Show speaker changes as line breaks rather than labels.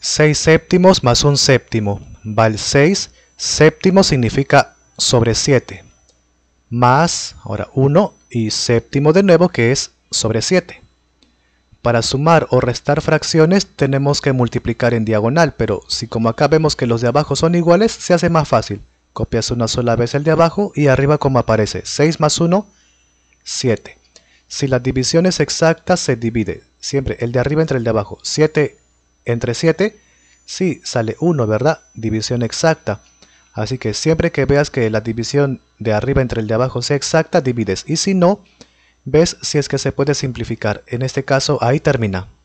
6 séptimos más 1 séptimo vale 6. Séptimo significa sobre 7. Más, ahora 1 y séptimo de nuevo que es sobre 7. Para sumar o restar fracciones tenemos que multiplicar en diagonal, pero si como acá vemos que los de abajo son iguales, se hace más fácil. Copias una sola vez el de abajo y arriba como aparece. 6 más 1, 7. Si la división es exacta, se divide. Siempre el de arriba entre el de abajo. 7 entre 7, sí, sale 1, ¿verdad? División exacta. Así que siempre que veas que la división de arriba entre el de abajo sea exacta, divides. Y si no, ves si es que se puede simplificar. En este caso, ahí termina.